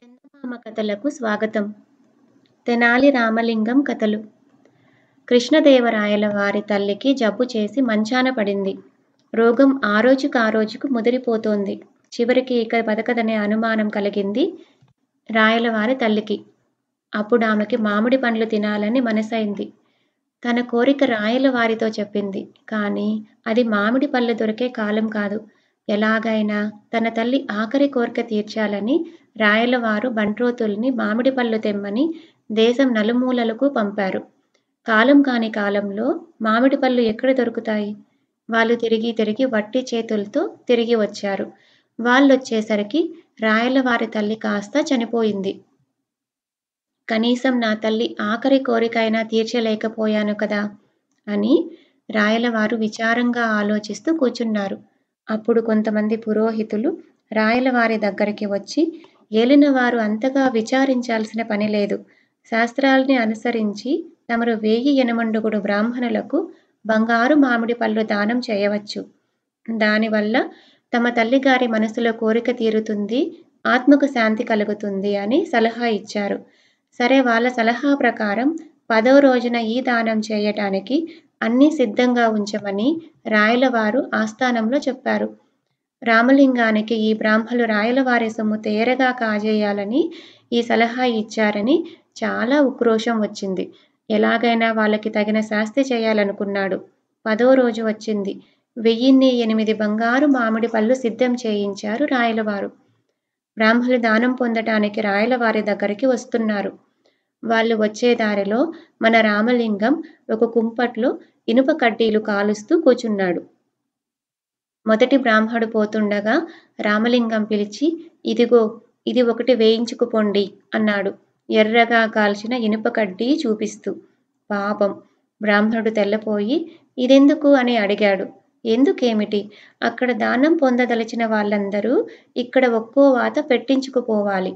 చందమామ కథలకు స్వాగతం తెనాలి రామలింగం కథలు కృష్ణదేవరాయల వారి తల్లికి జబ్బు చేసి మంచాన పడింది రోగం ఆ రోజుకు ఆ రోజుకు ముదిరిపోతోంది చివరికి ఇక బతకదనే అనుమానం కలిగింది రాయల వారి తల్లికి అప్పుడు ఆమెకి మామిడి పండ్లు తినాలని మనసైంది తన కోరిక రాయల వారితో చెప్పింది కానీ అది మామిడి పళ్ళు దొరికే కాలం కాదు ఎలాగైనా తన తల్లి ఆఖరి కోరిక తీర్చాలని రాయలవారు బంట్రోతుల్ని మామిడి పళ్ళు తెమ్మని దేశం నలుమూలలకు పంపారు కాలం కాని కాలంలో మామిడి పళ్ళు ఎక్కడ దొరుకుతాయి వాళ్ళు తిరిగి తిరిగి వట్టి చేతులతో తిరిగి వచ్చారు వాళ్ళొచ్చేసరికి రాయలవారి తల్లి కాస్త చనిపోయింది కనీసం నా తల్లి ఆఖరి కోరికైనా తీర్చలేకపోయాను కదా అని రాయలవారు విచారంగా ఆలోచిస్తూ కూర్చున్నారు అప్పుడు కొంతమంది పురోహితులు రాయలవారి దగ్గరికి వచ్చి ఏలినవారు అంతగా విచారించాల్సిన పని లేదు శాస్త్రాల్ని అనుసరించి తమరు వేయి ఎనమండుగుడు బ్రాహ్మణులకు బంగారు మామిడి పళ్ళు దానం చేయవచ్చు దానివల్ల తమ తల్లిగారి మనసులో కోరిక తీరుతుంది ఆత్మకు శాంతి కలుగుతుంది అని సలహా ఇచ్చారు సరే వాళ్ళ సలహా ప్రకారం పదో రోజున ఈ దానం చేయటానికి అన్నీ సిద్ధంగా ఉంచమని రాయలవారు ఆస్థానంలో చెప్పారు రామలింగానికి ఈ బ్రాహ్మలు రాయలవారి సొమ్ము తేరగా కాజేయాలని ఈ సలహా ఇచ్చారని చాలా ఉక్రోషం వచ్చింది ఎలాగైనా వాళ్ళకి తగిన శాస్తి చేయాలనుకున్నాడు పదో రోజు వచ్చింది వెయ్యిన్ని ఎనిమిది బంగారు మామిడి పళ్ళు సిద్ధం చేయించారు రాయలవారు బ్రాహ్మలు దానం పొందటానికి రాయలవారి దగ్గరికి వస్తున్నారు వాళ్ళు వచ్చే దారిలో మన రామలింగం ఒక కుంపట్లో ఇనుప కడ్డీలు కాలుస్తూ కూచున్నాడు మొదటి బ్రాహ్మడు పోతుండగా రామలింగం పిలిచి ఇదిగో ఇది ఒకటి వేయించుకుపోండి అన్నాడు ఎర్రగా కాల్చిన ఇనుప కడ్డీ చూపిస్తూ పాపం బ్రాహ్మణుడు తెల్లపోయి ఇదెందుకు అని అడిగాడు ఎందుకేమిటి అక్కడ దానం పొందదలిచిన వాళ్ళందరూ ఇక్కడ ఒక్కో వాత పెట్టించుకుపోవాలి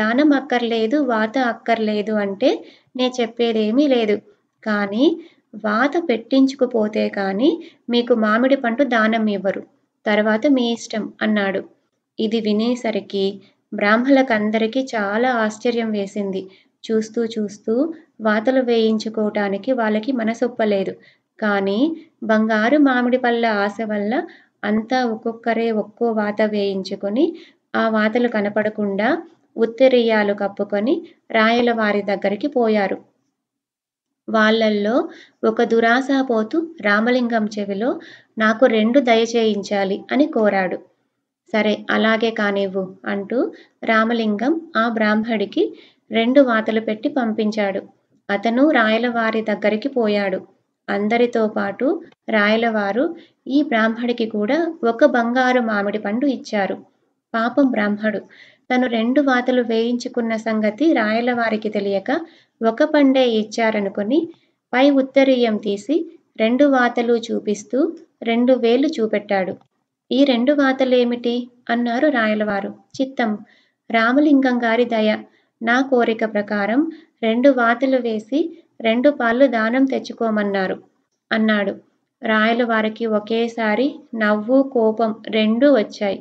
దానం అక్కర్లేదు వాత అక్కర్లేదు అంటే నే చెప్పేదేమీ లేదు కానీ వాత పెట్టించుకుపోతే కానీ మీకు మామిడి పండు దానం ఇవ్వరు తర్వాత మీ ఇష్టం అన్నాడు ఇది వినేసరికి బ్రాహ్మలకందరికీ చాలా ఆశ్చర్యం వేసింది చూస్తూ చూస్తూ వాతలు వేయించుకోవటానికి వాళ్ళకి మనసొప్పలేదు కానీ బంగారు మామిడి పళ్ళ ఆశ వల్ల అంతా ఒక్కొక్కరే ఒక్కో వాత వేయించుకొని ఆ వాతలు కనపడకుండా ఉత్తరీయాలు కప్పుకొని రాయల వారి దగ్గరికి పోయారు వాళ్ళల్లో ఒక దురాశాపోతు రామలింగం చెవిలో నాకు రెండు దయచేయించాలి అని కోరాడు సరే అలాగే కానివ్వు అంటూ రామలింగం ఆ బ్రాహ్మడికి రెండు వాతలు పెట్టి పంపించాడు అతను రాయలవారి దగ్గరికి పోయాడు అందరితో పాటు రాయలవారు ఈ బ్రాహ్మడికి కూడా ఒక బంగారు మామిడి పండు ఇచ్చారు పాపం బ్రాహ్మడు తను రెండు వాతలు వేయించుకున్న సంగతి రాయలవారికి తెలియక ఒక పండే ఇచ్చారనుకొని పై ఉత్తరీయం తీసి రెండు వాతలు చూపిస్తూ రెండు వేలు చూపెట్టాడు ఈ రెండు వాతలేమిటి అన్నారు రాయలవారు చిత్తం రామలింగం గారి దయ నా కోరిక ప్రకారం రెండు వాతలు వేసి రెండు పాళ్ళు దానం తెచ్చుకోమన్నారు అన్నాడు రాయలు వారికి ఒకేసారి నవ్వు కోపం రెండూ వచ్చాయి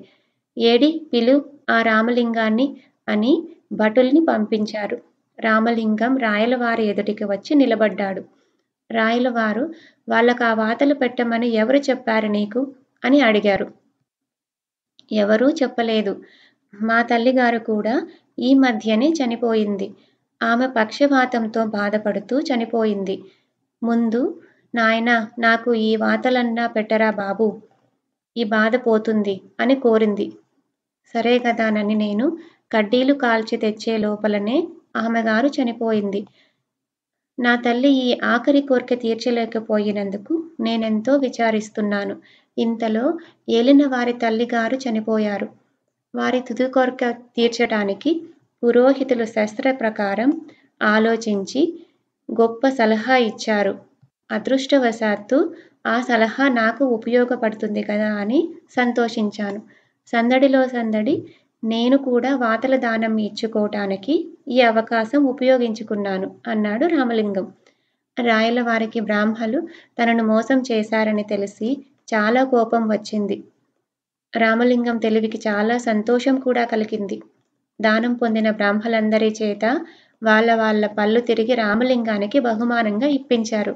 ఏడి పిలు ఆ రామలింగాన్ని అని భటుల్ని పంపించారు రామలింగం రాయలవారి ఎదుటికి వచ్చి నిలబడ్డాడు రాయలవారు వాళ్ళకు ఆ వాతలు పెట్టమని ఎవరు చెప్పారు నీకు అని అడిగారు ఎవరూ చెప్పలేదు మా తల్లిగారు కూడా ఈ మధ్యనే చనిపోయింది ఆమె పక్షవాతంతో బాధపడుతూ చనిపోయింది ముందు నాయన నాకు ఈ వాతలన్నా పెట్టరా బాబు ఈ బాధ పోతుంది అని కోరింది సరే కదానని నేను కడ్డీలు కాల్చి తెచ్చే లోపలనే ఆమె గారు చనిపోయింది నా తల్లి ఈ ఆఖరి కోరిక తీర్చలేకపోయినందుకు నేనెంతో విచారిస్తున్నాను ఇంతలో ఏలిన వారి తల్లి గారు చనిపోయారు వారి తుది కోరిక తీర్చడానికి పురోహితులు శస్త్ర ప్రకారం ఆలోచించి గొప్ప సలహా ఇచ్చారు అదృష్టవశాత్తు ఆ సలహా నాకు ఉపయోగపడుతుంది కదా అని సంతోషించాను సందడిలో సందడి నేను కూడా వాతల దానం ఇచ్చుకోవటానికి ఈ అవకాశం ఉపయోగించుకున్నాను అన్నాడు రామలింగం రాయల వారికి బ్రాహ్మలు తనను మోసం చేశారని తెలిసి చాలా కోపం వచ్చింది రామలింగం తెలివికి చాలా సంతోషం కూడా కలిగింది దానం పొందిన బ్రాహ్మలందరి చేత వాళ్ళ వాళ్ళ పళ్ళు తిరిగి రామలింగానికి బహుమానంగా ఇప్పించారు